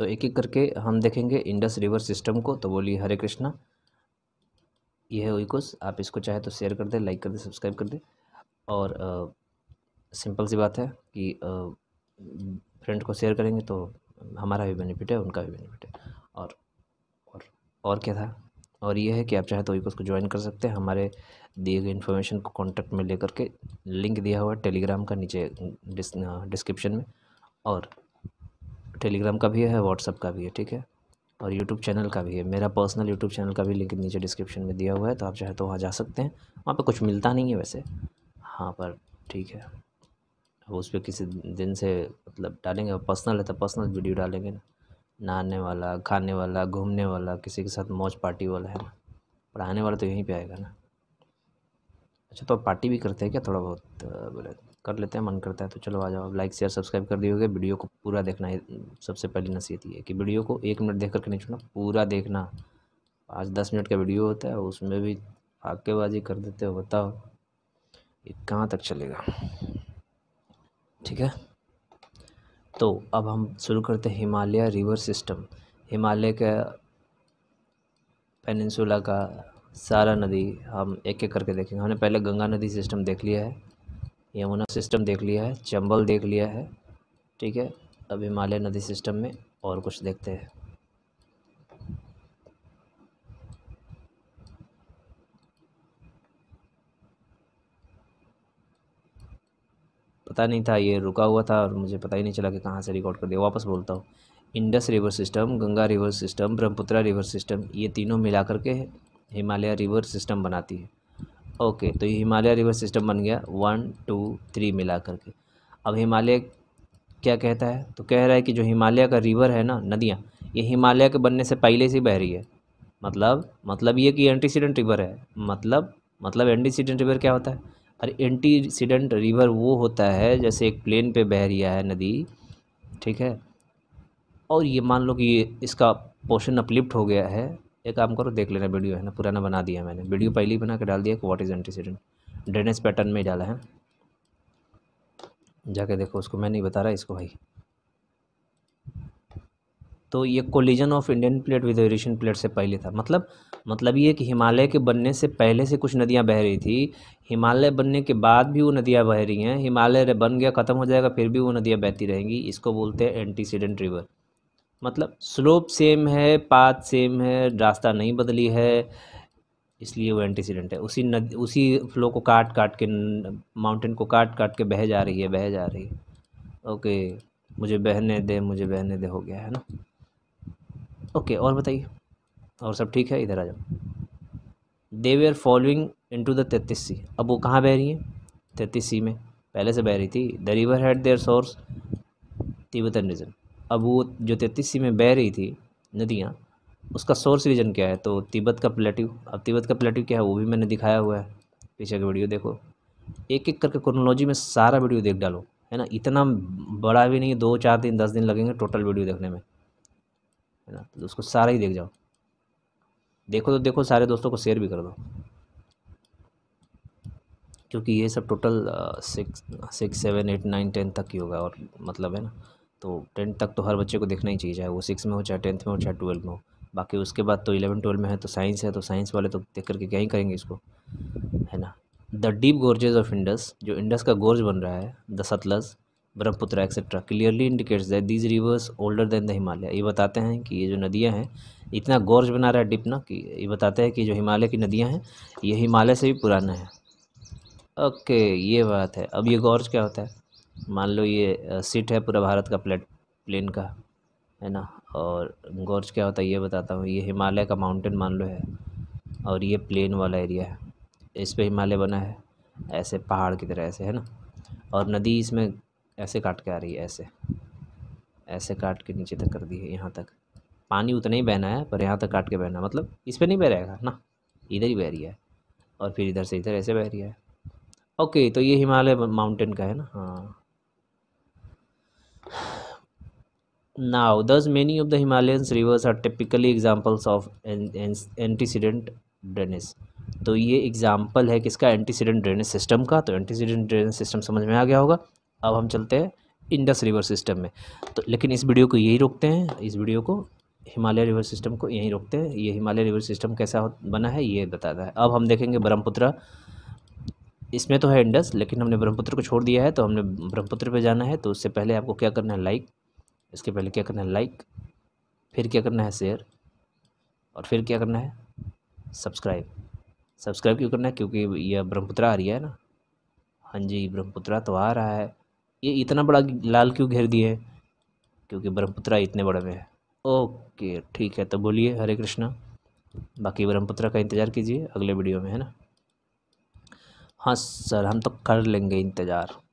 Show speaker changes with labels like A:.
A: तो एक एक करके हम देखेंगे इंडस रिवर सिस्टम को तो बोलिए हरे कृष्णा यह है ओइकोस आप इसको चाहे तो शेयर कर दें लाइक कर दें सब्सक्राइब कर दें और आ, सिंपल सी बात है कि फ्रेंड को शेयर करेंगे तो हमारा भी बेनिफिट है उनका भी बेनिफिट है और और और क्या था और ये है कि आप चाहे तो ओइकोस को ज्वाइन कर सकते हैं हमारे दिए गए इन्फॉर्मेशन को कॉन्टैक्ट में लेकर के लिंक दिया हुआ है टेलीग्राम का नीचे डिस्क्रिप्शन में और टेलीग्राम का भी है व्हाट्सअप का भी है ठीक है और यूट्यूब चैनल का भी है मेरा पर्सनल यूट्यूब चैनल का भी लिंक नीचे डिस्क्रिप्शन में दिया हुआ है तो आप चाहे तो वहाँ जा सकते हैं वहाँ पर कुछ मिलता नहीं है वैसे हाँ पर ठीक है अब उस पर किसी दिन से मतलब डालेंगे पर्सनल है तो पर्सनल वीडियो डालेंगे ना नहाने वाला खाने वाला घूमने वाला किसी के साथ मौज पार्टी वाला है ना पढ़ाने वाला तो यहीं पर आएगा ना अच्छा तो आप पार्टी भी करते हैं क्या थोड़ा बहुत बोले कर लेते हैं मन करता है तो चलो आ जाओ लाइक शेयर सब्सक्राइब कर दिए वीडियो को पूरा देखना है सबसे पहली नसीहत ये है कि वीडियो को एक मिनट देख करके नहीं छोड़ना पूरा देखना पाँच दस मिनट का वीडियो होता है उसमें भी आगेबाजी कर देते हो बताओ ये कहाँ तक चलेगा ठीक है तो अब हम शुरू करते हैं हिमालय रिवर सिस्टम हिमालय का पेनसुला का सारा नदी हम एक एक करके देखेंगे हमने पहले गंगा नदी सिस्टम देख लिया है यमुना सिस्टम देख लिया है चंबल देख लिया है ठीक है अब हिमालय नदी सिस्टम में और कुछ देखते हैं पता नहीं था ये रुका हुआ था और मुझे पता ही नहीं चला कि कहाँ से रिकॉर्ड कर दिया वापस बोलता हूँ Indus river system Ganga river system Brahmaputra river system ये तीनों मिला करके हिमालय रिवर सिस्टम बनाती है ओके तो ये हिमालय रिवर सिस्टम बन गया वन टू थ्री मिला करके अब हिमालय क्या कहता है तो कह रहा है कि जो हिमालय का रिवर है ना नदियाँ ये हिमालय के बनने से पहले से बह रही है मतलब मतलब ये कि एंटीसीडेंट रिवर है मतलब मतलब एंटीसीडेंट रिवर क्या होता है अरे एंटीसीडेंट रिवर वो होता है जैसे एक प्लेन पे बह रही है नदी ठीक है और ये मान लो कि ये इसका पोर्शन अपलिफ्ट हो गया है एक काम करो देख लेना वीडियो है ना पुराना बना दिया मैंने वीडियो पहले ही बना के डाल दिया कि what is antecedent drainage pattern में ही डाला है जाके देखो उसको मैं नहीं बता रहा इसको भाई तो ये collision of Indian plate with Asian plate से पहले था मतलब मतलब ये कि हिमालय के बनने से पहले से कुछ नदियाँ बह रही थी हिमालय बनने के बाद भी वो नदियाँ बह रही हैं हिमालय बन गया ख़त्म हो जाएगा फिर भी वो नदियाँ बहती रहेंगी इसको बोलते हैं एंटीसीडेंट रिवर मतलब स्लोप सेम है पाथ सेम है रास्ता नहीं बदली है इसलिए वो एंटीसीडेंट है उसी नदी उसी फ्लो को काट काट के माउंटेन को काट काट के बह जा रही है बह जा रही है ओके मुझे बहने दे मुझे बहने दे हो गया है ना ओके और बताइए और सब ठीक है इधर आ जाओ they we are following into the द तैतीस सी अब वो कहाँ बह रही हैं तैतीस सी में पहले से बह रही थी the river had their source Tibetan region अब वो जो तैतीस में बह रही थी नदियाँ उसका सोर्स रीजन क्या है तो तिब्बत का प्लेटिव अब तिब्बत का प्लेटिव क्या है वो भी मैंने दिखाया हुआ है पीछे का वीडियो देखो एक एक करके क्रोनोलॉजी में सारा वीडियो देख डालो है ना इतना बड़ा भी नहीं दो चार दिन दस दिन लगेंगे टोटल वीडियो देखने में है ना तो उसको सारा ही देख जाओ देखो तो देखो सारे दोस्तों को शेयर भी कर दो क्योंकि ये सब total six six seven eight nine ten तक ही होगा और मतलब है ना तो टेंथ तक तो हर बच्चे को देखना ही चाहिए चाहे वो सिक्स में हो चाहे टेंथ में हो चाहे ट्वेल्थ में हो बाकी उसके बाद तो इलेवन ट्वेल्व में है तो साइंस है तो साइंस वाले तो देख करके क्या ही करेंगे इसको है ना the deep gorges of Indus जो इंडस का गोर्ज बन रहा है the Sutlej Brahmaputra etcetera clearly indicates that these rivers older than the Himalaya ये बताते हैं कि ये जो नदियाँ हैं इतना गोर्ज बना रहा है डिप ना कि ये बताते हैं कि जो हिमालय की नदियाँ हैं ये हिमालय से भी पुराना है ओके ये बात है अब ये गोर्ज क्या होता है मान लो ये सीट है पूरा भारत का प्लेट प्लेन का है ना और गोर्ज क्या होता है ये बताता हूँ ये हिमालय का माउंटेन मान लो है और ये प्लेन वाला एरिया है इस पर हिमालय बना है ऐसे पहाड़ की तरह ऐसे है ना और नदी इसमें ऐसे काट के आ रही है ऐसे ऐसे काट के नीचे तक कर दी है यहाँ तक पानी उतना ही बहना है पर यहाँ तक काट के बहना मतलब इस पर नहीं बह रहेगा ना इधर ही बह रही है और फिर इधर से इधर ऐसे बह रही है ओके तो ये हिमालय माउंटेन का है ना हाँ Now, thus many of the Himalayan rivers are typically examples of antecedent drainage. तो ये एग्जाम्पल है किसका एंटीसीडेंट ड्रेनेज सिस्टम का तो एंटीसीडेंट ड्रेनेज सिस्टम समझ में आ गया होगा अब हम चलते हैं इंडस रिवर सिस्टम में तो लेकिन इस वीडियो को यही रोकते हैं इस वीडियो को हिमालय रिवर सिस्टम को यहीं रोकते हैं ये हिमालय रिवर सिस्टम कैसा बना है ये बताता है अब हम देखेंगे ब्रह्मपुत्र इसमें तो है इंडस लेकिन हमने ब्रह्मपुत्र को छोड़ दिया है तो हमने ब्रह्मपुत्र पे जाना है तो उससे पहले आपको क्या करना है लाइक इसके पहले क्या करना है लाइक फिर क्या करना है शेयर और फिर क्या करना है सब्सक्राइब सब्सक्राइब क्यों करना है क्योंकि यह ब्रह्मपुत्रा आ रही है ना हाँ जी ब्रह्मपुत्रा तो आ रहा है ये इतना बड़ा लाल क्यों घेर दिए क्योंकि ब्रह्मपुत्रा इतने बड़े में है ओके ठीक है तो बोलिए हरे कृष्णा बाकी ब्रह्मपुत्रा का इंतज़ार कीजिए अगले वीडियो में है ना हाँ सर हम तो कर लेंगे इंतज़ार